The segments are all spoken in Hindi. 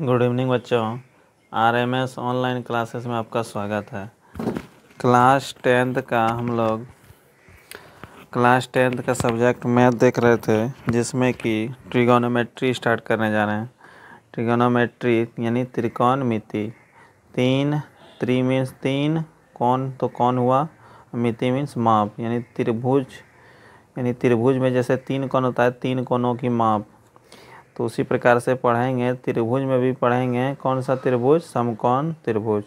गुड इवनिंग बच्चों R M S online classes में आपका स्वागत है क्लास टेंथ का हम लोग क्लास टेंथ का सब्जेक्ट मैथ देख रहे थे जिसमें कि ट्रिगोनोमेट्री स्टार्ट करने जा रहे हैं ट्रिगोनोमेट्री यानी त्रिकोण मिति तीन त्री मीन्स तीन कौन तो कौन हुआ मिति मीन्स माप यानी त्रिभुज यानी त्रिभुज में जैसे तीन कौन होता है तीन कोनों की माप तो उसी प्रकार से पढ़ेंगे त्रिभुज में भी पढ़ेंगे कौन सा त्रिभुज समकोण त्रिभुज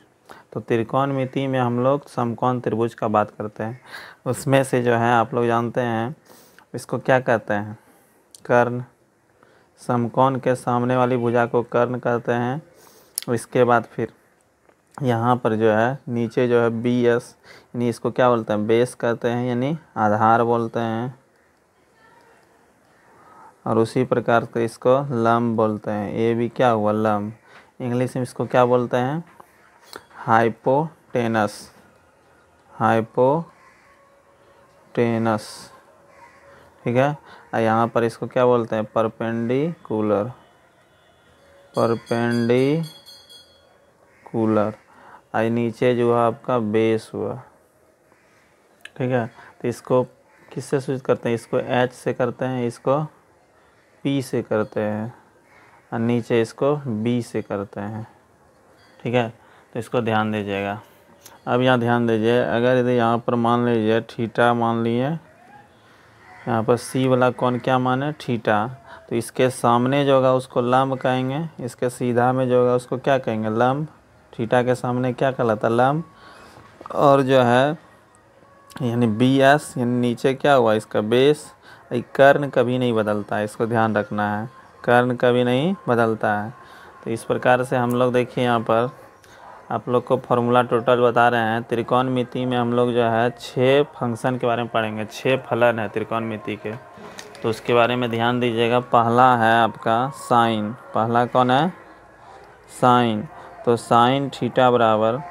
तो त्रिकोण मिति में हम लोग समकोण त्रिभुज का बात करते हैं उसमें से जो है आप लोग जानते हैं इसको क्या कहते हैं कर्ण समकोण के सामने वाली भुजा को कर्ण कहते हैं इसके बाद फिर यहाँ पर जो है नीचे जो है बी एस यानी इसको क्या बोलते हैं बेस कहते हैं यानी आधार बोलते हैं और उसी प्रकार से इसको लम बोलते हैं ये भी क्या हुआ लम इंग्लिश में इसको क्या बोलते हैं हाइपोटेनस हाइपोटेनस ठीक है और यहाँ पर इसको क्या बोलते हैं परपेंडिकुलर परपेंडिकुलर आ नीचे जो है आपका बेस हुआ ठीक है तो इसको किससे सूचित करते हैं इसको एच से करते हैं इसको पी से करते हैं और नीचे इसको बी से करते हैं ठीक है तो इसको ध्यान दीजिएगा अब यहाँ ध्यान दीजिए अगर यदि यहाँ पर मान लीजिए ठीठा मान लिए यहाँ पर सी वाला कौन क्या माने ठीटा तो इसके सामने जो होगा उसको लम्ब कहेंगे इसके सीधा में जो होगा उसको क्या कहेंगे लम्ब ठीटा के सामने क्या कहलाता लम्ब और जो है यानी बी एस यानी नीचे क्या हुआ इसका बेस कर्ण कभी नहीं बदलता है इसको ध्यान रखना है कर्ण कभी नहीं बदलता है तो इस प्रकार से हम लोग देखिए यहाँ पर आप लोग को फॉर्मूला टोटल बता रहे हैं त्रिकोण मिति में हम लोग जो है छः फंक्शन के बारे में पढ़ेंगे छः फलन है त्रिकोण मिति के तो उसके बारे में ध्यान दीजिएगा पहला है आपका साइन पहला कौन है साइन तो साइन ठीटा बराबर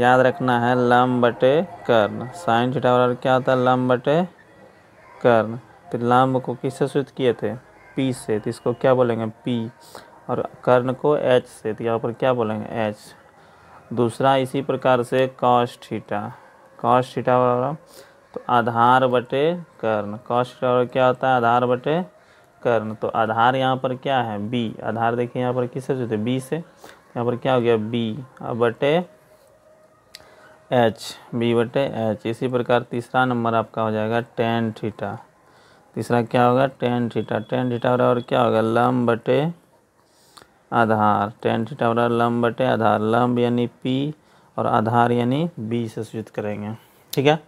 याद रखना है लम बटे कर्ण साइन ठीटा बराबर क्या होता है लम बटे कर्ण फिर लाम को किससे सूचित किए थे पी से तो इसको क्या बोलेंगे पी और कर्ण को एच से तो यहाँ पर क्या बोलेंगे एच दूसरा इसी प्रकार से कॉस ठीटा कॉस ठीटा वाला तो आधार बटे कर्ण कॉस ठीटा वाला क्या होता है आधार बटे कर्ण तो आधार यहाँ पर क्या है बी आधार देखिए यहाँ पर किससे जुड़ते बी से तो यहाँ पर क्या हो गया बी बटे एच बी बटे एच इसी प्रकार तीसरा नंबर आपका हो जाएगा टेन थीटा तीसरा क्या होगा टेन थीटा टेन थीटा बराबर क्या होगा लम बटे आधार टेन थीटा बराबर लम बटे आधार लम्ब यानी पी और आधार यानी बी से सूचित करेंगे ठीक है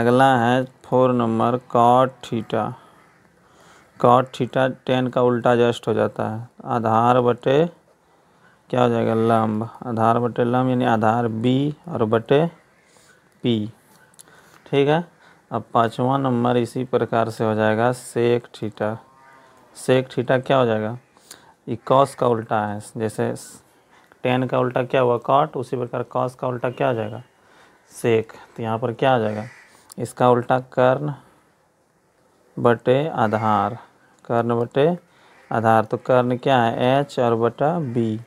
अगला है फोर नंबर cot theta cot theta tan का उल्टा जस्ट हो जाता है आधार बटे क्या हो जाएगा लम्ब आधार बटे लम्ब यानी आधार बी और बटे पी ठीक है अब पाँचवा नंबर इसी प्रकार से हो जाएगा सेक ठीटा सेक ठीटा क्या हो जाएगा ये कॉस का उल्टा है जैसे टेन का उल्टा क्या हुआ कॉट उसी प्रकार कॉस का उल्टा क्या हो जाएगा सेक तो यहाँ पर क्या आ जाएगा इसका उल्टा कर्ण बटे आधार कर्ण बटे आधार तो कर्ण क्या है एच और बटा बी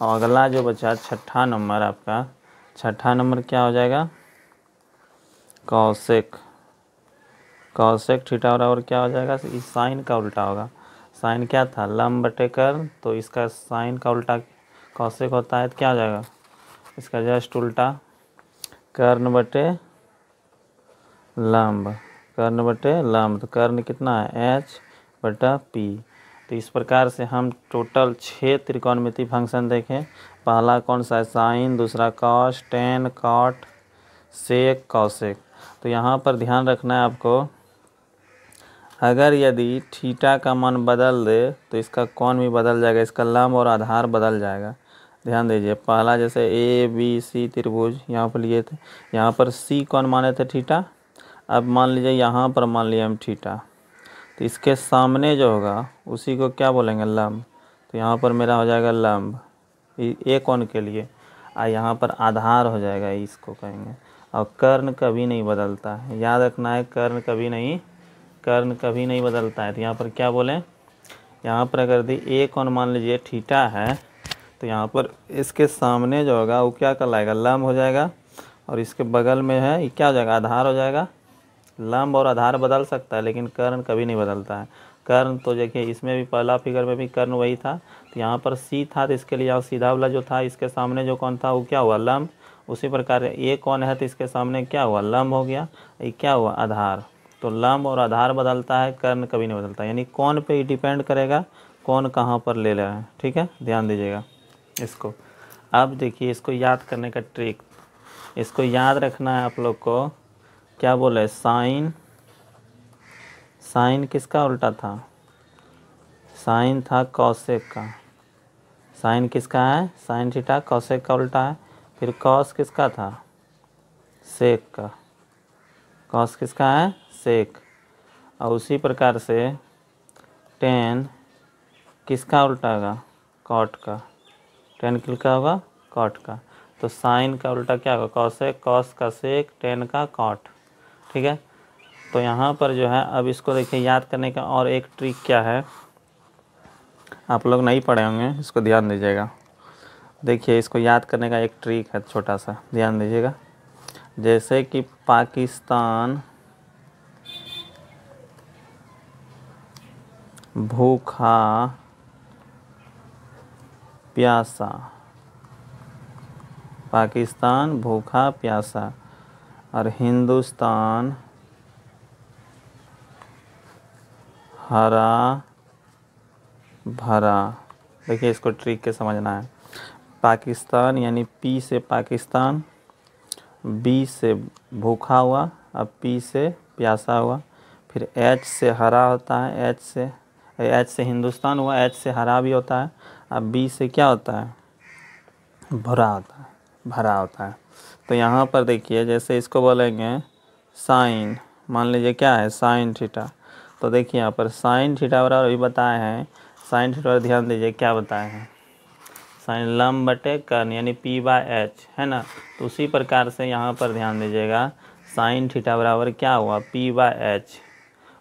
और अगला जो बचा छठा नंबर आपका छठा नंबर क्या हो जाएगा कौशिक कॉसेक ठीठा और, और क्या हो जाएगा इस साइन का उल्टा होगा साइन क्या था लम बटे कर तो इसका साइन का उल्टा कौशिक होता है तो क्या हो जाएगा इसका जस्ट उल्टा कर्ण बटे लम्ब कर्ण बटे लम्ब तो कर्ण कितना है एच बटा पी तो इस प्रकार से हम टोटल छः त्रिकोणमिति फंक्शन देखें पहला कौन सा है साइन दूसरा cos tan cot sec cosec तो यहाँ पर ध्यान रखना है आपको अगर यदि थीटा का मान बदल दे तो इसका कौन भी बदल जाएगा इसका लंब और आधार बदल जाएगा ध्यान दीजिए पहला जैसे ए बी सी त्रिभुज यहाँ पर लिए थे यहाँ पर सी कौन माने थे थीटा अब मान लीजिए यहाँ पर मान लिया हम थीटा तो इसके सामने जो होगा उसी को क्या बोलेंगे लम्ब तो यहाँ पर मेरा हो जाएगा लम्ब ए कौन के लिए और यहाँ पर आधार हो जाएगा इसको कहेंगे और कर्ण कभी नहीं बदलता है याद रखना है कर्ण कभी नहीं कर्ण कभी नहीं बदलता है तो यहाँ पर क्या बोलें यहाँ पर अगर दी एक और मान लीजिए ठीठा है तो यहाँ पर इसके सामने जो होगा वो क्या कहलाएगा लम्ब हो जाएगा और इसके बगल में है ये क्या हो जाएगा आधार हो जाएगा लम्ब और आधार बदल सकता है लेकिन कर्ण कभी नहीं बदलता है कर्ण तो देखिए इसमें भी पहला फिगर में भी कर्ण वही था तो यहाँ पर सी था तो इसके लिए यहाँ सीधा वाला जो था इसके सामने जो कौन था वो क्या हुआ लम्ब उसी प्रकार ये कौन है तो इसके सामने क्या हुआ लम्ब हो गया ये क्या हुआ आधार तो लंब और आधार बदलता है कर्ण कभी नहीं बदलता यानी कौन पे डिपेंड करेगा कौन कहाँ पर ले रहा है ठीक है ध्यान दीजिएगा इसको अब देखिए इसको याद करने का ट्रिक इसको याद रखना है आप लोग को क्या बोले साइन साइन किसका उल्टा था साइन था कौशिक का साइन किसका है साइन थीटा कौशिक का उल्टा है फिर कौश किसका था सेक का कौश किसका है सेक और उसी प्रकार से टेन किसका उल्टा होगा कॉट का टेन किसका होगा कॉट का तो साइन का उल्टा क्या होगा कॉस है कॉस का सेक टेन का कॉट ठीक है तो यहाँ पर जो है अब इसको देखिए याद करने का और एक ट्रिक क्या है आप लोग नहीं पढ़े होंगे इसको ध्यान दीजिएगा देखिए इसको याद करने का एक ट्रिक है छोटा सा ध्यान दीजिएगा जैसे कि पाकिस्तान भूखा प्यासा पाकिस्तान भूखा प्यासा और हिंदुस्तान हरा भरा देखिए इसको ट्रिक के समझना है पाकिस्तान यानी पी से पाकिस्तान बी से भूखा हुआ अब पी से प्यासा हुआ फिर एच से हरा होता है एच से एच से हिंदुस्तान हुआ एच से हरा भी होता है अब बी से क्या होता है भरा होता है भरा होता है तो यहाँ पर देखिए जैसे इसको बोलेंगे साइन मान लीजिए क्या है साइन थीटा तो देखिए यहाँ पर साइन थीटा बराबर अभी बताए हैं साइन थीटा पर ध्यान दीजिए क्या बताए हैं साइन लम बटे कर्ण यानी पी बाय एच है ना तो उसी प्रकार से यहाँ पर ध्यान दीजिएगा साइन थीटा बराबर क्या हुआ पी बाय एच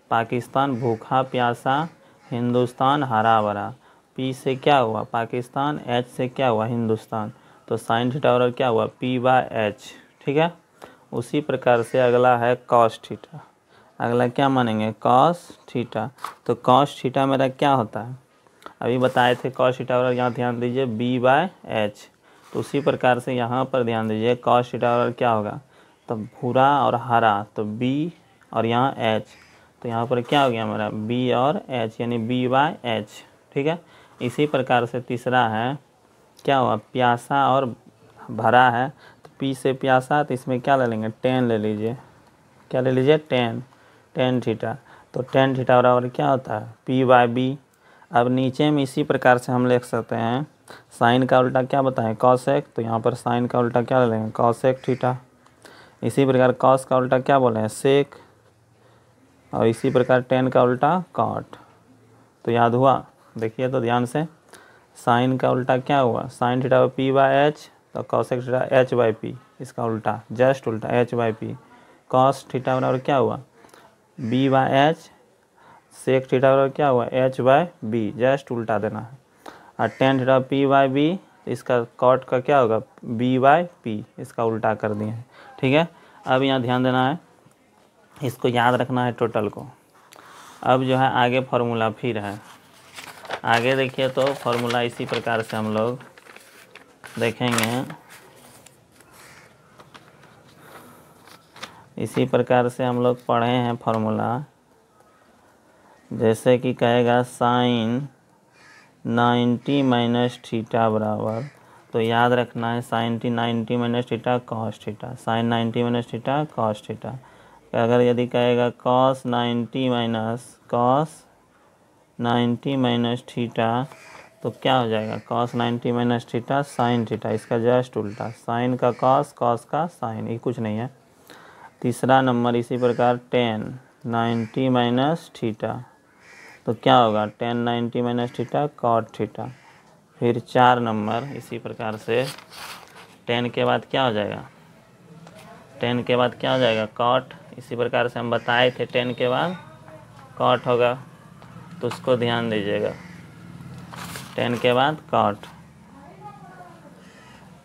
पाकिस्तान भूखा प्यासा हिंदुस्तान हरा भरा पी से क्या हुआ पाकिस्तान एच से क्या हुआ हिंदुस्तान तो साइन थीटा और क्या हुआ पी बाय एच ठीक है उसी प्रकार से अगला है कॉस थीटा अगला क्या मानेंगे कॉस थीटा तो कॉस थीटा मेरा क्या होता है अभी बताए थे कॉस थीटा और यहाँ ध्यान दीजिए बी बाय एच तो उसी प्रकार से यहाँ पर ध्यान दीजिए कॉस थीटा और क्या होगा तो भूरा और हरा तो बी और यहाँ एच तो यहाँ पर क्या हो गया हमारा बी और एच यानी बी वाई एच ठीक है इसी प्रकार से तीसरा है क्या हुआ प्यासा और भरा है तो पी से प्यासा तो इसमें क्या ले लेंगे टेन ले लीजिए क्या ले लीजिए टेन टेन थीटा तो टेन थीटा बराबर क्या होता है पी वाई बी अब नीचे में इसी प्रकार से हम लिख सकते हैं साइन का उल्टा क्या बताएं एक तो यहाँ पर साइन का उल्टा क्या ले लेंगे एक थीटा इसी प्रकार कॉस का उल्टा क्या बोले हैं सेक और इसी प्रकार टेन का उल्टा कॉट तो याद हुआ देखिए तो ध्यान से साइन का उल्टा क्या हुआ sin theta P by H तो cosec theta H by P इसका उल्टा जस्ट उल्टा H by P cos theta बराबर क्या हुआ B by H sec theta बराबर क्या हुआ एच बाई बी जस्ट उल्टा देना है और tan theta P by B इसका कॉट का क्या होगा बी बाई पी इसका उल्टा कर दिए ठीक है अब यहाँ ध्यान देना है इसको याद रखना है टोटल को अब जो है आगे फार्मूला फिर है आगे देखिए तो फार्मूला इसी प्रकार से हम लोग देखेंगे इसी प्रकार से हम लोग पढ़े हैं फार्मूला जैसे कि कहेगा साइन नाइन्टी माइनस थीटा बराबर तो याद रखना है sin T ninety minus theta cos theta sin ninety minus theta cos theta अगर यदि कहेगा cos ninety minus cos ninety minus theta तो क्या हो जाएगा cos ninety minus theta sin theta इसका जस्ट उल्टा साइन का कॉस कॉस का साइन ये कुछ नहीं है तीसरा नंबर इसी प्रकार टेन नाइन्टी माइनस थीटा तो क्या होगा tan ninety minus theta cot theta फिर चार नंबर इसी प्रकार से टेन के बाद क्या हो जाएगा टेन के बाद क्या हो जाएगा कॉट इसी प्रकार से हम बताए थे टेन के बाद कॉट होगा तो उसको ध्यान दीजिएगा टेन के बाद cot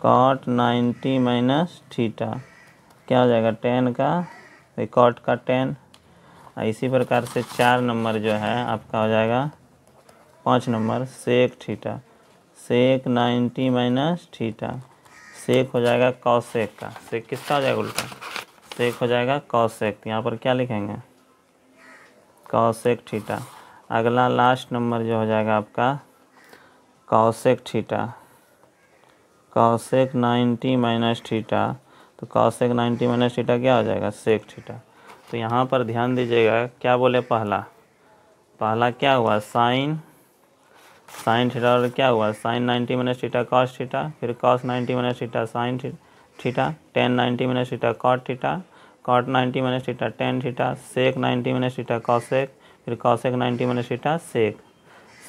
cot ninety minus theta क्या हो जाएगा टेन का कॉट का टेन इसी प्रकार से चार नंबर जो है आपका हो जाएगा पाँच नंबर sec theta sec ninety minus theta sec हो जाएगा कौशेक का सेक किसका हो जाएगा उल्टा तो एक हो जाएगा कॉसेक तो यहाँ पर क्या लिखेंगे कॉसेक ठीटा अगला लास्ट नंबर जो हो जाएगा आपका cosec theta cosec ninety minus theta तो कॉसेक नाइन्टी माइनस ठीटा क्या हो जाएगा सेक ठीटा तो यहाँ पर ध्यान दीजिएगा क्या बोले पहला पहला क्या हुआ साइन साइन थीटा और क्या हुआ sin ninety minus theta cos theta फिर cos ninety minus theta sin theta theta tan ninety minus theta cot theta cot ninety minus theta tan theta sec ninety minus theta cosec फिर cosec ninety minus theta sec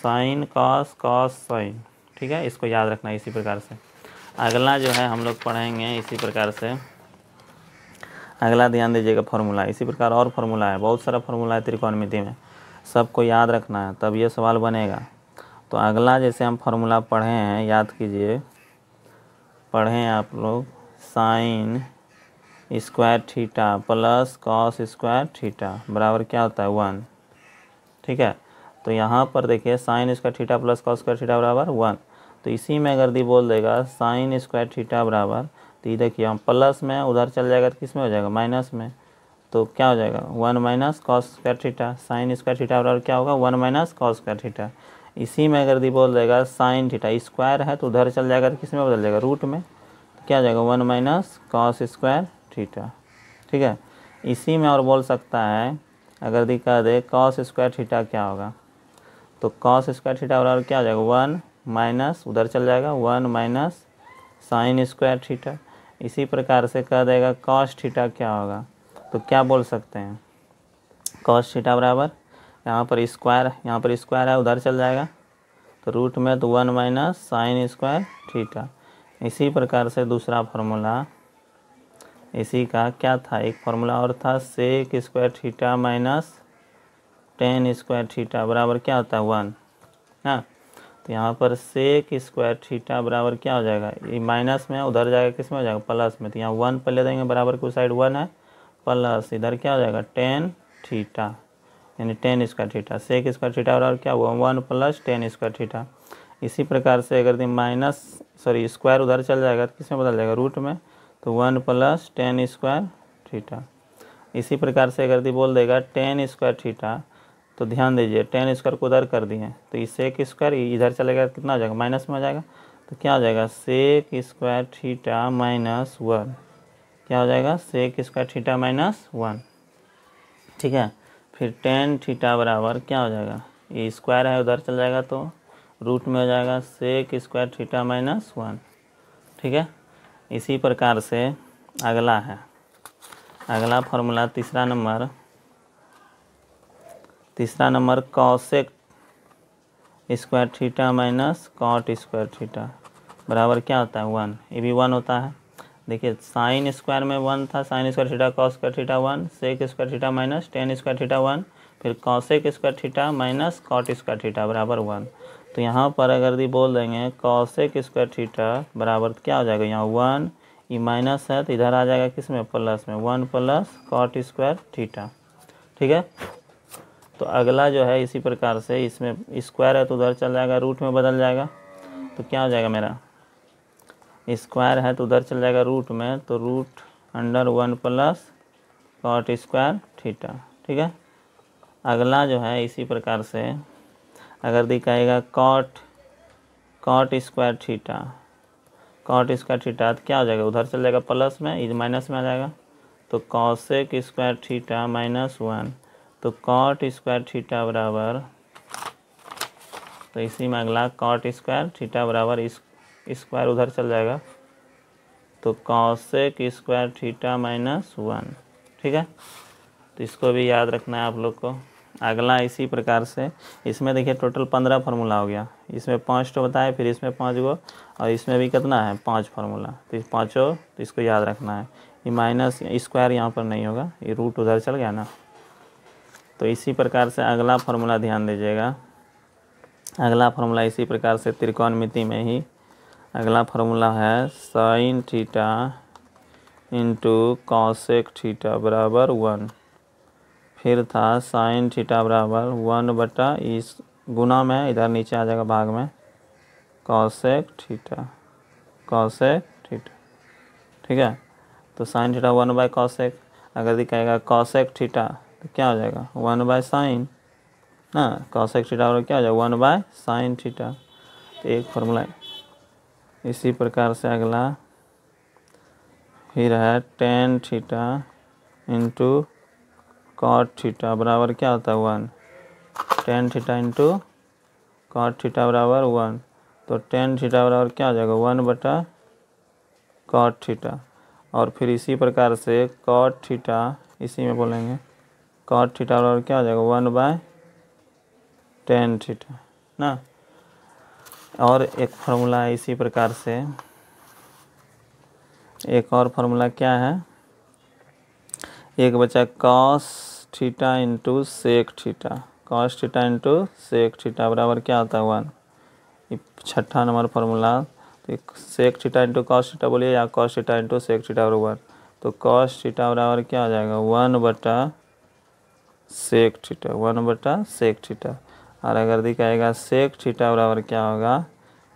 sin cos cos sin ठीक है इसको याद रखना इसी प्रकार से अगला जो है हम लोग पढ़ेंगे इसी प्रकार से अगला ध्यान दीजिएगा फॉर्मूला इसी प्रकार और फार्मूला है बहुत सारा फार्मूला है त्रिकोणमिति में सबको याद रखना है तब ये सवाल बनेगा तो अगला जैसे हम फार्मूला पढ़े हैं याद कीजिए पढ़ें आप लोग sin square theta plus cos square theta बराबर क्या होता है वन ठीक है तो यहाँ पर देखिए sin square theta plus cos square theta बराबर वन तो इसी में अगर दी बोल देगा साइन स्क्वायर थीटा बराबर तो ये देखिए हम प्लस में उधर चल जाएगा तो किस में हो जाएगा माइनस में तो क्या हो जाएगा one minus cos square theta sin square theta बराबर क्या होगा one minus cos square theta इसी में अगर दी बोल देगा साइन थीटा स्क्वायर है तो उधर चल जाएगा तो किस में बदल जाएगा रूट में क्या जाएगा one minus cos square theta ठीक है इसी में और बोल सकता है अगर दिखा दे कॉस स्क्वायर थीटा क्या होगा तो कॉस स्क्वायर थीटा बराबर क्या हो जाएगा वन माइनस उधर चल जाएगा one minus sin square theta इसी प्रकार से कह देगा कॉस थीटा क्या होगा तो क्या बोल सकते हैं कॉस थीटा बराबर यहाँ पर स्क्वायर यहाँ पर स्क्वायर है उधर चल जाएगा तो रूट में तो one minus sin square theta इसी प्रकार से दूसरा फार्मूला इसी का क्या था एक फार्मूला और था sec square theta minus tan square theta बराबर क्या होता है वन है तो यहाँ पर सेक स्क्वायर थीटा बराबर क्या हो जाएगा ये माइनस में उधर जाएगा किस में हो जाएगा प्लस में तो यहाँ वन पर ले देंगे बराबर की साइड वन है प्लस इधर क्या हो जाएगा टेन थीटा यानी tan square theta sec square theta बराबर क्या हुआ one plus tan square theta इसी प्रकार से अगर दी माइनस सॉरी स्क्वायर उधर चल जाएगा तो किसमें बदल जाएगा रूट में तो one plus tan square theta इसी प्रकार से अगर दी बोल देगा टेन स्क्वायर थीटा तो ध्यान दीजिए टेन स्क्वायर को उधर कर दिए तो इससे एक स्क्वायर इधर चलेगा कितना हो जाएगा माइनस में हो जाएगा तो क्या हो जाएगा sec square theta minus one क्या हो जाएगा sec square theta minus one ठीक है फिर टेन थीटा बराबर क्या हो जाएगा ये स्क्वायर है उधर चल जाएगा तो रूट में हो जाएगा sec square theta minus one ठीक है इसी प्रकार से अगला है अगला फॉर्मूला तीसरा नंबर तीसरा नंबर cosec square theta minus cot square theta बराबर क्या होता है वन ये भी वन होता है देखिए साइन स्क्वायर में वन था sin square theta cos square theta one sec square theta minus tan square theta one फिर cosec square theta minus cot square theta बराबर वन तो यहाँ पर अगर यदि बोल देंगे कौशिक स्क्वायर थीटा बराबर क्या हो जाएगा यहाँ वन ये माइनस है तो इधर आ जाएगा किस में प्लस में one plus cot square theta ठीक है तो अगला जो है इसी प्रकार से इसमें स्क्वायर है तो उधर चल जाएगा रूट में बदल जाएगा तो क्या हो जाएगा मेरा स्क्वायर है तो उधर चल जाएगा रूट में तो root under one plus cot square theta ठीक है अगला जो है इसी प्रकार से अगर दिखाएगा cot cot square theta cot square theta तो क्या हो जाएगा उधर चल जाएगा प्लस में इज माइनस में आ जाएगा तो cosec square theta minus one तो कॉट स्क्वायर थीटा बराबर तो इसी में अगला कॉट स्क्वायर थीटा बराबर स्क्वायर उधर चल जाएगा तो cosec square theta minus one ठीक है तो इसको भी याद रखना है आप लोग को अगला इसी प्रकार से इसमें देखिए टोटल पंद्रह फार्मूला हो गया इसमें पाँच तो बताए फिर इसमें पाँच गो और इसमें भी कितना है पाँच फार्मूला तो इस पाँचों तो इसको याद रखना है ये माइनस स्क्वायर यहाँ पर नहीं होगा ये रूट उधर चल गया ना तो इसी प्रकार से अगला फार्मूला ध्यान दीजिएगा अगला फार्मूला इसी प्रकार से मिति में ही अगला फार्मूला है sign theta into cosec theta बराबर वन फिर था साइन थीटा बराबर वन बटा इस गुना में इधर नीचे आ जाएगा भाग में कौशेक थीटा कौशेक थीटा ठीक है तो sin theta one by cosec अगर दिखाएगा कौशेक थीटा तो क्या हो जाएगा वन बाय साइन ना कौशेक थीटा और क्या हो जाएगा वन बाय साइन थीटा तो एक फॉर्मूला है इसी प्रकार से अगला फिर है tan theta into cot theta बराबर क्या होता है one tan theta into cot theta बराबर वन तो टेन थीटा बराबर क्या हो जाएगा वन बटा कॉट थीटा और फिर इसी प्रकार से कॉट थीटा इसी में बोलेंगे कॉट थीटा बराबर क्या हो जाएगा वन बाय टेन थीटा ना और एक फार्मूला है इसी प्रकार से एक और फार्मूला क्या है एक बचा cos theta into sec theta cos theta into sec theta बराबर क्या आता है वन छठा नंबर फॉर्मूला तो sec theta into cos theta बोलिए या cos theta into sec theta बराबर तो कॉस ठीटा बराबर क्या हो जाएगा वन बटा सेक थीटा वन बटा सेक ठीटा और अगर दिखाएगा सेक थीटा बराबर क्या होगा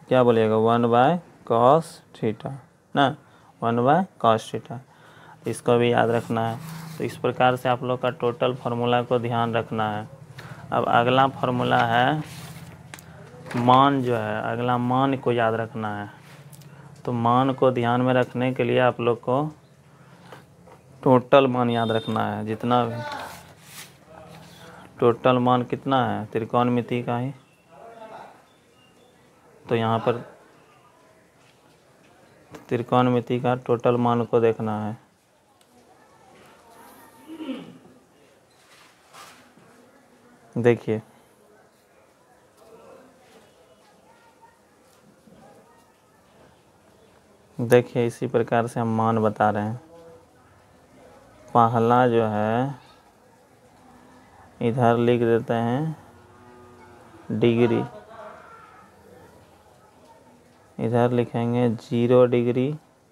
क्या बोलिएगा वन बाय कॉस ठीटा ना वन बाय कॉस ठीटा इसको भी याद रखना है तो इस प्रकार से आप लोग का टोटल फार्मूला को ध्यान रखना है अब अगला फार्मूला है मान जो है अगला मान को याद रखना है तो मान को ध्यान में रखने के लिए आप लोग को टोटल मान याद रखना है जितना भी टोटल मान कितना है मिति का ही तो यहाँ पर मिति का टोटल मान को देखना है देखिए देखिए इसी प्रकार से हम मान बता रहे हैं पहला जो है इधर लिख देते हैं डिग्री इधर लिखेंगे जीरो डिग्री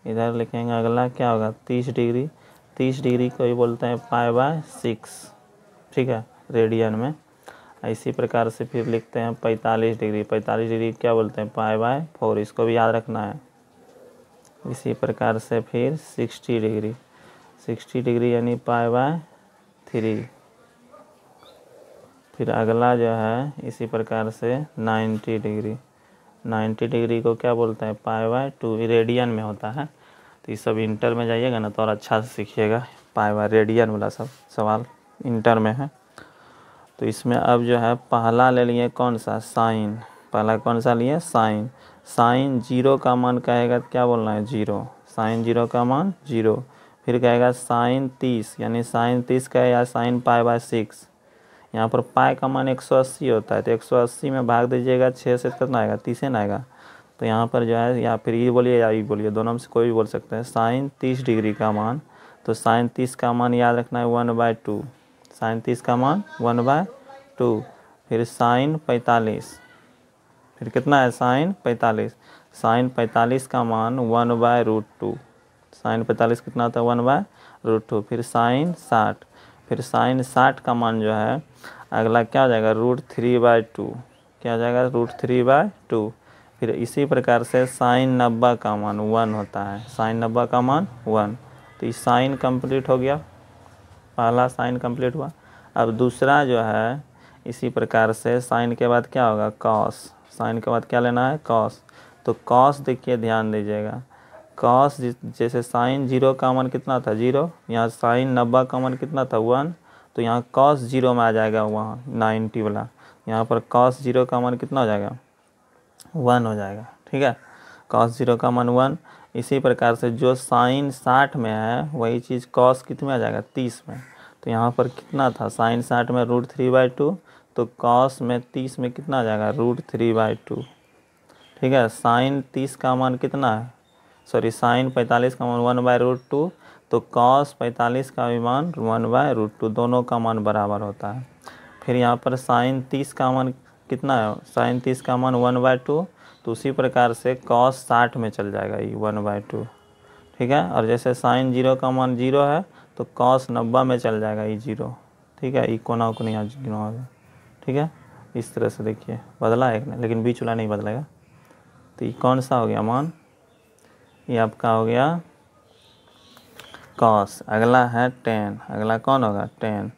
इधर लिखेंगे अगला क्या होगा तीस डिग्री तीस डिग्री को ही बोलते हैं पाई बाय सिक्स ठीक है रेडियन में इसी प्रकार से फिर लिखते हैं पैंतालीस डिग्री पैंतालीस डिग्री क्या बोलते हैं पाए बाय फोर इसको भी याद रखना है इसी प्रकार से फिर सिक्सटी डिग्री सिक्सटी डिग्री यानी पाए बाय थ्री फिर अगला जो है इसी प्रकार से नाइन्टी डिग्री नाइन्टी डिग्री को क्या बोलते हैं पाए बाय टू रेडियन में होता है तो ये सब इंटर में जाइएगा ना तो और अच्छा से सीखिएगा पाए बाय रेडियन वाला सब सवाल इंटर में है तो इसमें अब जो है पहला ले लिए कौन सा साइन पहला कौन सा लिए साइन साइन जीरो का मान कहेगा तो क्या बोलना है जीरो साइन जीरो का मान जीरो फिर कहेगा साइन तीस यानी साइन तीस का या साइन पाई बाय सिक्स यहाँ पर पाई का मान एक सौ अस्सी होता है तो एक सौ अस्सी में भाग दीजिएगा छः से कितना आएगा तीस ना आएगा तो यहाँ पर जो है या फिर ये बोलिए या ये बोलिए दोनों में से कोई भी बोल सकते हैं साइन तीस डिग्री का मान तो साइन तीस का मान याद रखना है वन बाय टू साइन तीस का मान वन बाय टू फिर साइन पैंतालीस फिर कितना है साइन पैंतालीस साइन पैंतालीस का मान one by root two sin पैंतालीस कितना होता है वन बाय रूट टू फिर साइन साठ फिर साइन साठ का मान जो है अगला क्या हो जाएगा रूट थ्री बाय टू क्या हो जाएगा रूट थ्री बाय टू फिर इसी प्रकार से साइन नब्बे का मान वन होता है साइन नब्बे का मान वन तो ये साइन कंप्लीट हो गया पहला साइन कंप्लीट हुआ अब दूसरा जो है इसी प्रकार से साइन के बाद क्या होगा कॉस साइन के बाद क्या लेना है कॉस तो कॉस देखिए ध्यान दीजिएगा कॉस जैसे साइन जीरो कामन कितना था जीरो यहाँ साइन नब्बे मन कितना था वन तो यहाँ कॉस जीरो में आ जाएगा वहाँ नाइन्टी वाला यहाँ पर कॉस जीरो का कितना हो जाएगा वन हो जाएगा ठीक है कॉस जीरो का वन इसी प्रकार से जो साइन साठ में है वही चीज़ कॉस कितने आ जाएगा तीस में तो यहाँ पर कितना था साइन साठ में रूट थ्री बाई टू तो कॉस में तीस में कितना आ जाएगा रूट थ्री बाई टू ठीक है साइन तीस का मान कितना है सॉरी साइन पैंतालीस का मान वन बाय रूट टू तो कॉस पैंतालीस का भी मान वन बाय रूट टू दोनों का मान बराबर होता है फिर यहाँ पर साइन तीस का मान कितना है साइन तीस का मान वन बाय टू तो उसी प्रकार से कॉस साठ में चल जाएगा ये वन बाई टू ठीक है और जैसे साइन जीरो का मान जीरो है तो कॉस नब्बे में चल जाएगा ये जीरो ठीक है ये कोना को नहीं जीरो होगा ठीक है इस तरह से देखिए बदला है ना लेकिन बीच वाला नहीं बदलेगा तो ये कौन सा हो गया मान ये आपका हो गया कॉस अगला है टेन अगला कौन होगा टेन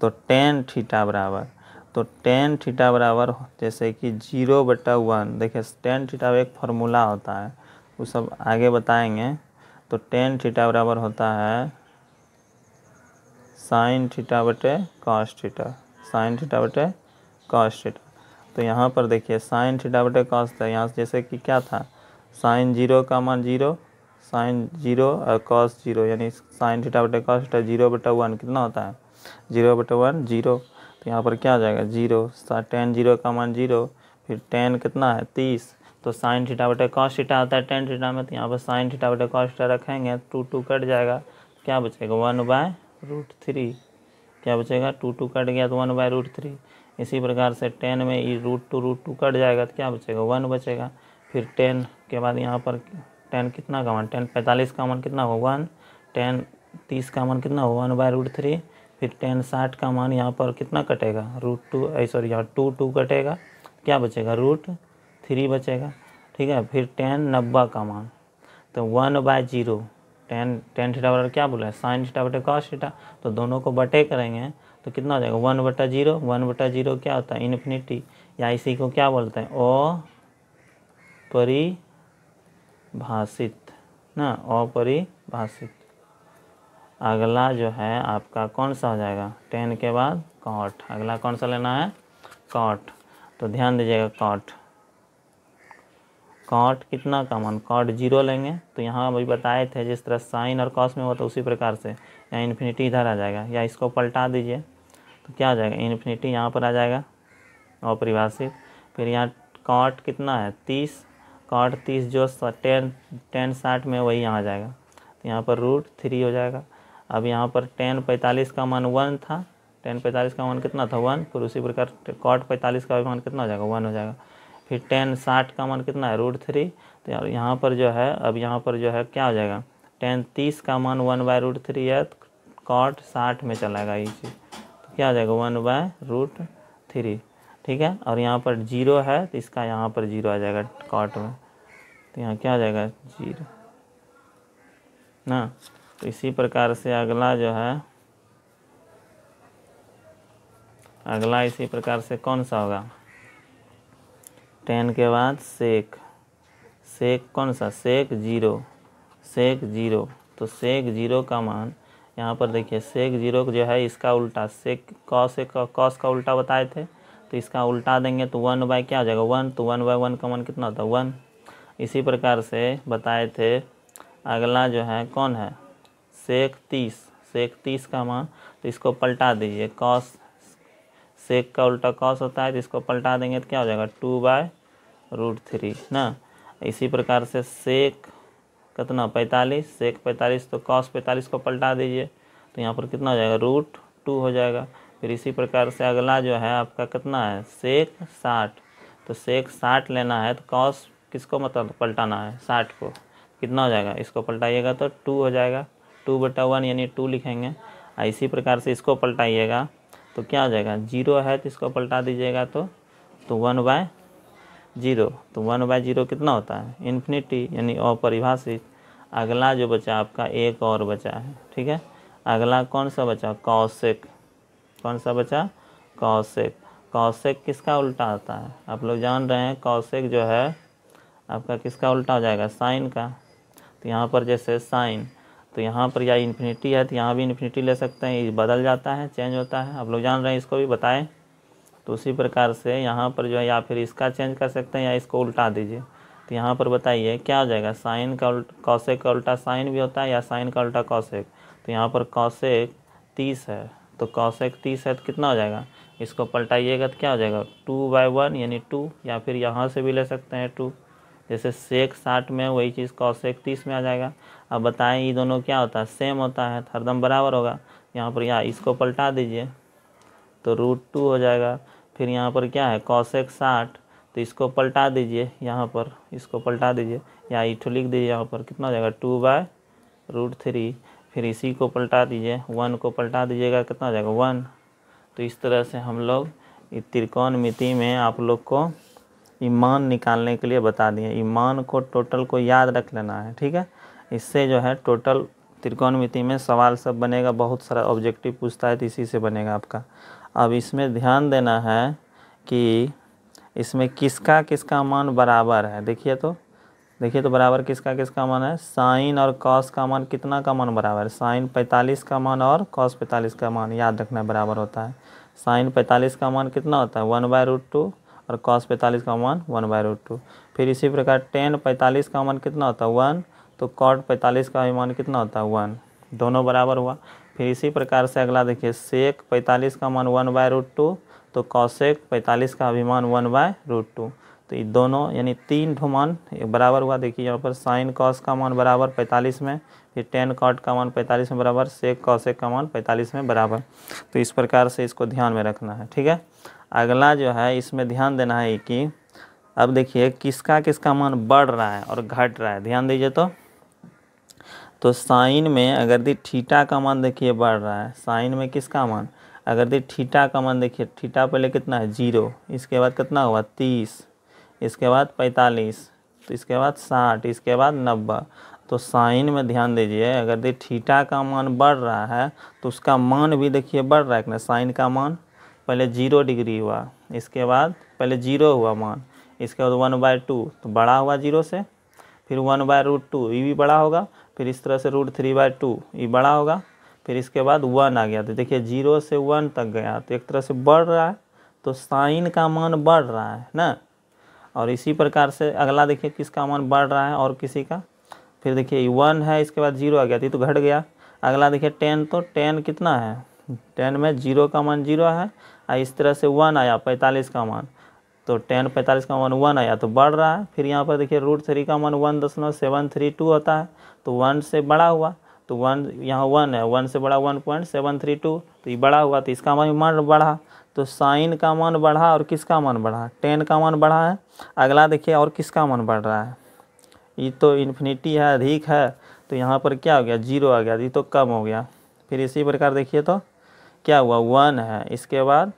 तो टेन थीटा बराबर तो टेन थीटा बराबर जैसे कि जीरो बटा वन देखिए टेन थीटा एक फार्मूला होता है वो सब आगे बताएंगे तो टेन थीटा बराबर होता है साइन थीटा बटे कॉस थीटा साइन थीटा बटे कॉस थीटा तो यहाँ पर देखिए साइन थीटा बटे कॉस था यहाँ जैसे कि क्या था साइन जीरो का मान जीरो साइन जीरो और कॉस जीरो यानी साइन थीटा बटे कॉस थीटा जीरो बटा वन कितना होता है जीरो बटा वन जीरो तो यहाँ पर क्या आ जाएगा जीरो टेन जीरो का मान जीरो फिर टेन कितना है तीस तो साइन थीटा बटे कॉस्ट थीटा आता है टेन थीटा में तो यहाँ पर साइन थीटा बटे कॉस्ट थीटा रखेंगे टू टू कट जाएगा क्या बचेगा वन बाय रूट थ्री क्या बचेगा टू टू कट गया तो वन बाय रूट थ्री इसी प्रकार से टेन में ये root two root two cut जाएगा तो क्या बचेगा वन बचेगा फिर टेन के बाद यहाँ पर टेन कितना का वन टेन पैंतालीस का वन कितना हो वन टेन तीस का वन कितना हो वन बाय रूट थ्री फिर टेन साठ का मान यहाँ पर कितना कटेगा रूट टू सॉरी यहाँ टू टू कटेगा क्या बचेगा रूट थ्री बचेगा ठीक है फिर टेन नब्बे का मान तो one by zero tan tan theta बटा क्या बोला है साइन थीटा बटे कॉस थीटा तो दोनों को बटे करेंगे तो कितना हो जाएगा वन बटा जीरो वन बटा जीरो क्या होता है इन्फिनिटी या इसी को क्या बोलते हैं ओ परिभाषित ना अपरिभाषित अगला जो है आपका कौन सा हो जाएगा टेन के बाद कॉट अगला कौन सा लेना है कॉट तो ध्यान दीजिएगा कॉट कॉट कितना कॉमन कॉट जीरो लेंगे तो यहाँ अभी बताए थे जिस तरह साइन और कॉस में हुआ तो उसी प्रकार से या इन्फिनिटी इधर आ जाएगा या इसको पलटा दीजिए तो क्या हो जाएगा इन्फिनिटी यहाँ पर आ जाएगा और परिभाषित फिर यहाँ कॉट कितना है तीस कॉट तीस जो टेन टेन साठ में वही यहाँ आ जाएगा तो यहाँ पर रूट थ्री हो जाएगा अब यहाँ पर टेन पैंतालीस का मान वन था टेन पैंतालीस का मान कितना था वन फिर उसी प्रकार कॉट पैंतालीस का मान कितना हो जाएगा वन हो जाएगा फिर टेन साठ का मान कितना है रूट थ्री तो यहाँ पर जो है अब यहाँ पर जो है क्या हो जाएगा टेन तीस का मान वन बाय रूट थ्री है कॉट साठ में चलाएगा ये चीज़ तो क्या हो जाएगा वन बाय रूट थ्री ठीक है और यहाँ पर जीरो है तो इसका यहाँ पर जीरो आ जाएगा कॉट में तो यहाँ क्या हो जाएगा जीरो ना तो इसी प्रकार से अगला जो है अगला इसी प्रकार से कौन सा होगा टेन के बाद सेक सेक कौन सा सेक जीरो सेक जीरो तो सेक जीरो का मान यहाँ पर देखिए सेक जीरो जो है इसका उल्टा सेक कौ से कॉस का उल्टा बताए थे तो इसका उल्टा देंगे तो वन बाई क्या हो जाएगा वन तो वन बाई वन का मान कितना होता है वन इसी प्रकार से बताए थे अगला जो है कौन है सेक तीस सेक तीस का मान तो इसको पलटा दीजिए कॉस सेक का उल्टा कॉस होता है तो इसको पलटा देंगे तो क्या हो जाएगा टू बाय रूट थ्री ना इसी प्रकार से सेक कितना पैंतालीस सेक पैंतालीस तो कॉस पैंतालीस को पलटा दीजिए तो यहाँ पर कितना हो जाएगा रूट टू हो जाएगा फिर इसी प्रकार से अगला जो है आपका कितना है सेक साठ तो सेक साठ लेना है तो कॉस किसको मतलब पलटाना है साठ को कितना हो जाएगा इसको पलटाइएगा तो टू हो जाएगा टू बटा वन यानी टू लिखेंगे और इसी प्रकार से इसको पलटाइएगा तो क्या हो जाएगा जीरो है तो इसको पलटा दीजिएगा तो तो वन बाय जीरो तो वन बाय जीरो कितना होता है इन्फिनिटी यानी अपरिभाषित अगला जो बचा आपका एक और बचा है ठीक है अगला कौन सा बचा कौशिक कौन सा बचा कौशिक कौशिक किसका उल्टा होता है आप लोग जान रहे हैं कौशिक जो है आपका किसका उल्टा हो जाएगा साइन का तो यहाँ पर जैसे साइन तो यहाँ पर या इन्फिनिटी है तो यहाँ भी इन्फिनिटी ले सकते हैं बदल जाता है चेंज होता है आप लोग जान रहे हैं इसको भी बताएं तो उसी प्रकार से यहाँ पर जो है या फिर इसका चेंज कर सकते हैं या इसको उल्टा दीजिए तो यहाँ पर बताइए क्या हो जाएगा साइन का उल्ट कौशेक का उल्टा साइन भी होता है या साइन का उल्टा कौशेक तो यहाँ पर कौशेक तीस है तो कौशेक तीस है तो कितना हो जाएगा इसको पलटाइएगा तो क्या हो जाएगा टू बाई वन यानी टू या फिर यहाँ से भी ले सकते हैं टू जैसे सेक साठ में वही चीज़ कौशेक तीस में आ जाएगा अब बताएं ये दोनों क्या होता है सेम होता है तो हरदम बराबर होगा यहाँ पर यहाँ इसको पलटा दीजिए तो रूट टू हो जाएगा फिर यहाँ पर क्या है कौशेक साठ तो इसको पलटा दीजिए यहाँ पर इसको पलटा दीजिए या इठ लिख दीजिए यहाँ पर कितना हो जाएगा टू बाय रूट थ्री फिर इसी को पलटा दीजिए वन को पलटा दीजिएगा कितना हो जाएगा वन तो इस तरह से हम लोग त्रिकोण मिति में आप लोग को ईमान निकालने के लिए बता दिए ईमान को टोटल को याद रख लेना है ठीक है इससे जो है टोटल त्रिकोणमिति में सवाल सब बनेगा बहुत सारा ऑब्जेक्टिव पूछता है तो इसी से बनेगा आपका अब इसमें ध्यान देना है कि इसमें किसका किसका मान बराबर है देखिए तो देखिए तो बराबर किसका किसका मान है साइन और कॉस का मान कितना का मान बराबर है साइन पैंतालीस का मान और कॉस पैंतालीस का मान याद रखना बराबर होता है साइन पैंतालीस का मान कितना होता है वन बाय रूट टू और कॉस पैंतालीस का मान वन बाय रूट टू फिर इसी प्रकार टेन पैंतालीस का मान कितना होता है वन तो कॉट पैंतालीस का अभिमान कितना होता है वन दोनों बराबर हुआ फिर इसी प्रकार से अगला देखिए सेक पैंतालीस का मान वन बाय रूट टू तो कौशेक पैंतालीस का अभिमान वन बाय रूट टू तो ये दोनों यानी तीन ठो मान बराबर हुआ देखिए यहाँ पर साइन कॉस का मान बराबर पैंतालीस में फिर टेन कॉट का मान पैंतालीस में बराबर सेक कौशेक का मान पैंतालीस में बराबर तो इस प्रकार से इसको ध्यान में रखना है ठीक है अगला जो है इसमें ध्यान देना है कि अब देखिए किसका किसका मान बढ़ रहा है और घट रहा है ध्यान दीजिए तो तो साइन में अगर दी ठीटा का मान देखिए बढ़ रहा है साइन में किसका मान अगर दी ठीटा का मान देखिए ठीटा पहले कितना है जीरो इसके बाद कितना हुआ तीस इसके बाद पैंतालीस तो इसके बाद साठ इसके बाद नब्बे तो साइन में ध्यान दीजिए अगर दी ठीटा का मान बढ़ रहा है तो उसका मान भी देखिए बढ़ रहा है कितना साइन का मान पहले जीरो डिग्री हुआ इसके बाद पहले जीरो हुआ मान इसके बाद वन बाय टू तो बड़ा हुआ जीरो से फिर वन बाय रूट टू ये भी बड़ा होगा फिर इस तरह से रूट थ्री बाय टू ये बड़ा होगा फिर इसके बाद वन आ गया तो देखिए जीरो से वन तक गया तो एक तरह से बढ़ रहा है तो साइन का मान बढ़ रहा है ना और इसी प्रकार से अगला देखिए किसका मान बढ़ रहा है और किसी का फिर देखिए वन है इसके बाद जीरो आ गया थी तो, तो घट गया अगला देखिए टेन तो टेन कितना है टेन में जीरो का मान जीरो है और इस तरह से वन आया पैंतालीस का मान तो टेन पैंतालीस का मान वन आया तो बढ़ रहा है फिर यहाँ पर देखिए रूट थ्री का वन वन दशमलव सेवन थ्री टू होता है तो वन से बड़ा हुआ तो वन यहाँ वन है वन से बड़ा one point seven three two तो ये बड़ा हुआ तो इसका मान मान बढ़ा तो साइन का मान बढ़ा और किसका मान बढ़ा टेन का मान बढ़ा है अगला देखिए और किसका मान बढ़ रहा है ये तो इन्फिनिटी है अधिक है तो यहाँ पर क्या हो गया जीरो आ गया ये तो कम हो गया फिर इसी प्रकार देखिए तो क्या हुआ वन है इसके बाद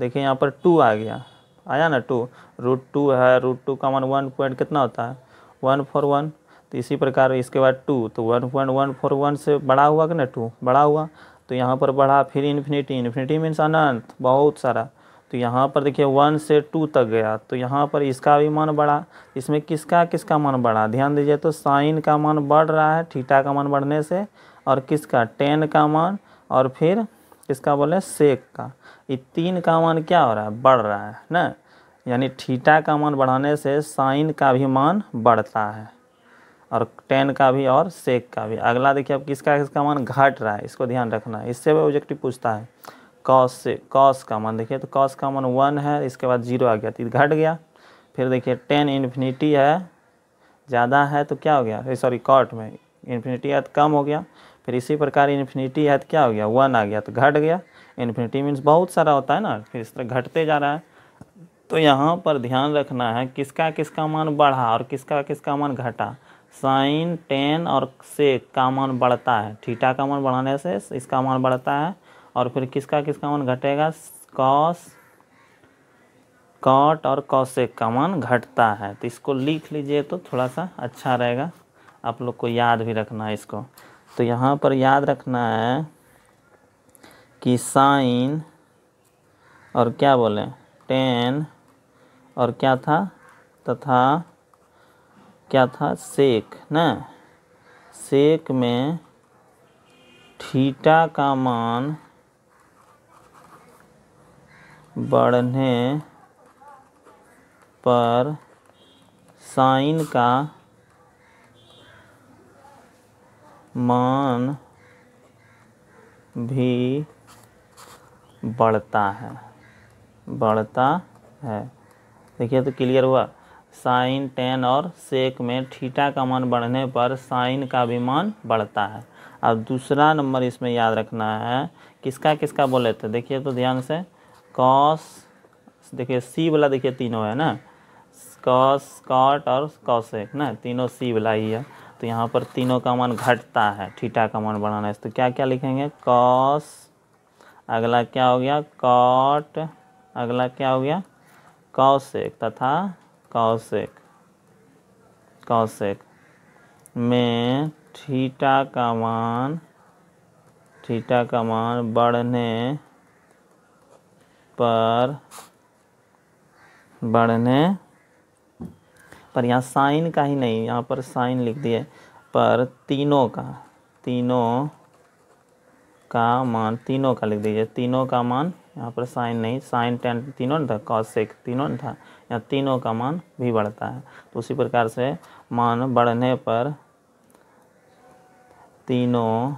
देखिए यहाँ पर टू आ गया आया ना टू रूट टू है रूट टू का मान वन पॉइंट कितना होता है वन फोर वन तो इसी प्रकार इसके बाद टू तो one point one four one से बड़ा हुआ कि ना टू बड़ा हुआ तो यहाँ पर बढ़ा फिर इन्फिनिटी इन्फिनिटी मीन्स अनंत बहुत सारा तो यहाँ पर देखिए वन से टू तक गया तो यहाँ पर इसका भी मान बढ़ा इसमें किसका किसका मान बढ़ा ध्यान दीजिए तो साइन का मान बढ़ रहा है ठीटा का मान बढ़ने से और किसका टेन का मान और फिर किसका बोले सेक का ये तीन का मान क्या हो रहा है बढ़ रहा है ना यानी ठीटा का मान बढ़ाने से साइन का भी मान बढ़ता है और टेन का भी और सेक का भी अगला देखिए अब किसका किसका मान घट रहा है इसको ध्यान रखना है इससे भी ऑब्जेक्टिव पूछता है कॉस से कॉस का मान देखिए तो कॉस का मान वन है इसके बाद जीरो आ गया तो घट गया फिर देखिए टेन इन्फिनिटी है ज़्यादा है तो क्या हो गया सॉरी कॉट में इन्फिनिटी है तो कम हो गया फिर इसी प्रकार इन्फिनिटी है तो क्या हो गया वन आ गया तो घट गया इन्फिनिटी मीन्स बहुत सारा होता है ना फिर इस तरह घटते जा रहा है तो यहाँ पर ध्यान रखना है किसका किसका मान बढ़ा और किसका किसका मान घटा साइन टेन और से का मान बढ़ता है थीटा का मान बढ़ाने से इसका मान बढ़ता है और फिर किसका किसका मान घटेगा कॉस कॉट और कौशेक का मान घटता है तो इसको लिख लीजिए तो थोड़ा सा अच्छा रहेगा आप लोग को याद भी रखना है इसको तो यहाँ पर याद रखना है कि साइन और क्या बोले टेन और क्या था तथा क्या था सेक ना सेक में थीटा का मान बढ़ने पर साइन का मान भी बढ़ता है बढ़ता है देखिए तो क्लियर हुआ साइन टेन और सेक में थीटा का मान बढ़ने पर साइन का भी मान बढ़ता है अब दूसरा नंबर इसमें याद रखना है किसका किसका बोले थे देखिए तो ध्यान से कॉस देखिए सी वाला देखिए तीनों है ना कॉस कॉट और कॉसेक ना तीनों सी वाला ही है तो यहाँ पर तीनों का मान घटता है थीटा का मान बढ़ाना है तो क्या क्या लिखेंगे कॉस अगला क्या हो गया कॉट अगला क्या हो गया कौशिक तथा कौशिक कौशिक में ठीटा का मान ठीटा का मान बढ़ने पर बढ़ने पर यहाँ साइन का ही नहीं यहाँ पर साइन लिख दिए पर तीनों का तीनों का मान तीनों का लिख दीजिए तीनों का मान यहाँ पर साइन नहीं साइन टेन तीनों नहीं था कॉस सेक तीनों नहीं था यहाँ तीनों का मान भी बढ़ता है तो उसी प्रकार से मान बढ़ने पर तीनों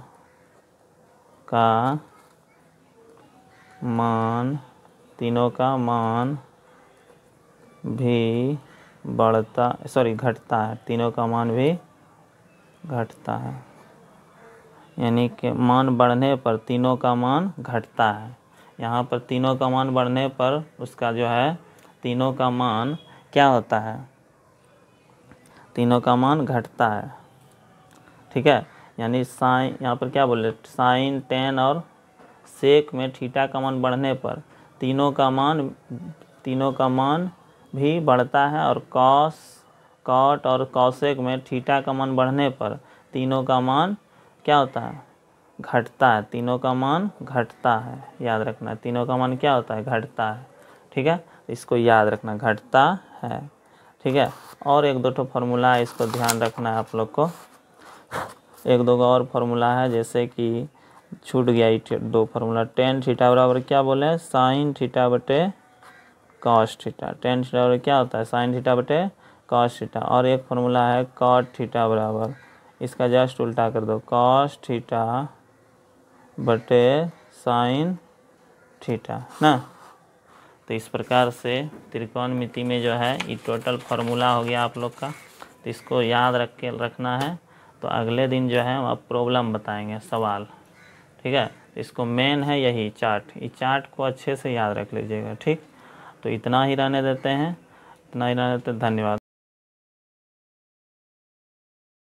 का मान तीनों का मान भी बढ़ता सॉरी घटता है तीनों का मान भी घटता है यानी कि मान बढ़ने पर तीनों का मान घटता है यहाँ पर तीनों का मान बढ़ने पर उसका जो है तीनों का मान क्या होता है तीनों का मान घटता है ठीक है यानी साइन यहाँ पर क्या बोले साइन टेन और सेक में थीटा का मान बढ़ने पर तीनों का मान तीनों का मान भी बढ़ता है और कॉस कॉट और कॉसेक में थीटा का मान बढ़ने पर तीनों का मान क्या होता है घटता है तीनों का मान घटता है याद रखना तीनों का मान क्या होता है घटता है ठीक है इसको याद रखना घटता है ठीक है और एक दो फॉर्मूला है इसको ध्यान रखना है आप लोग को एक दो का और फार्मूला है जैसे कि छूट गया दो फार्मूला टेन थीटा बराबर क्या बोले साइन थीटा बटे कॉस थीटा टेन थीटा बराबर क्या होता है साइन थीटा बटे कॉस थीटा और एक फार्मूला है कॉट थीटा बराबर इसका जस्ट उल्टा कर दो कॉस थीटा बटे साइन थीटा ना तो इस प्रकार से त्रिकोण मिति में जो है ये टोटल फार्मूला हो गया आप लोग का तो इसको याद रख के रखना है तो अगले दिन जो है आप प्रॉब्लम बताएंगे सवाल ठीक है तो इसको मेन है यही चार्ट ये चार्ट को अच्छे से याद रख लीजिएगा ठीक तो इतना ही रहने देते हैं इतना ही रहने देते धन्यवाद